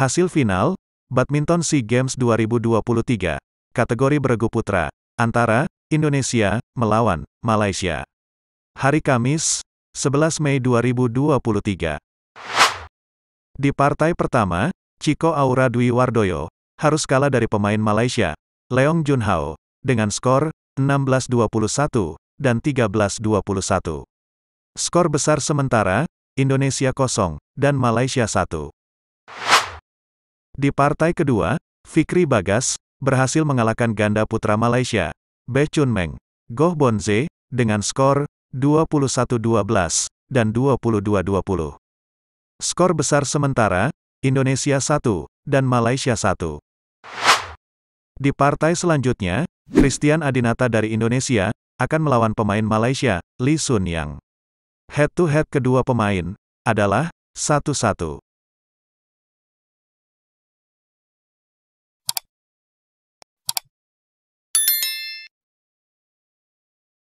Hasil final, Badminton SEA Games 2023, kategori beregu putra, antara, Indonesia, melawan, Malaysia. Hari Kamis, 11 Mei 2023. Di partai pertama, Chico Aura Dwi Wardoyo, harus kalah dari pemain Malaysia, Leong Jun Hao dengan skor 16-21 dan 13-21. Skor besar sementara, Indonesia 0 dan Malaysia 1. Di partai kedua, Fikri Bagas, berhasil mengalahkan ganda putra Malaysia, Chun Meng, Goh Bonze, dengan skor 21-12 dan 22-20. Skor besar sementara, Indonesia 1 dan Malaysia 1. Di partai selanjutnya, Christian Adinata dari Indonesia akan melawan pemain Malaysia, Lee Sun Yang. Head to head kedua pemain adalah 1-1.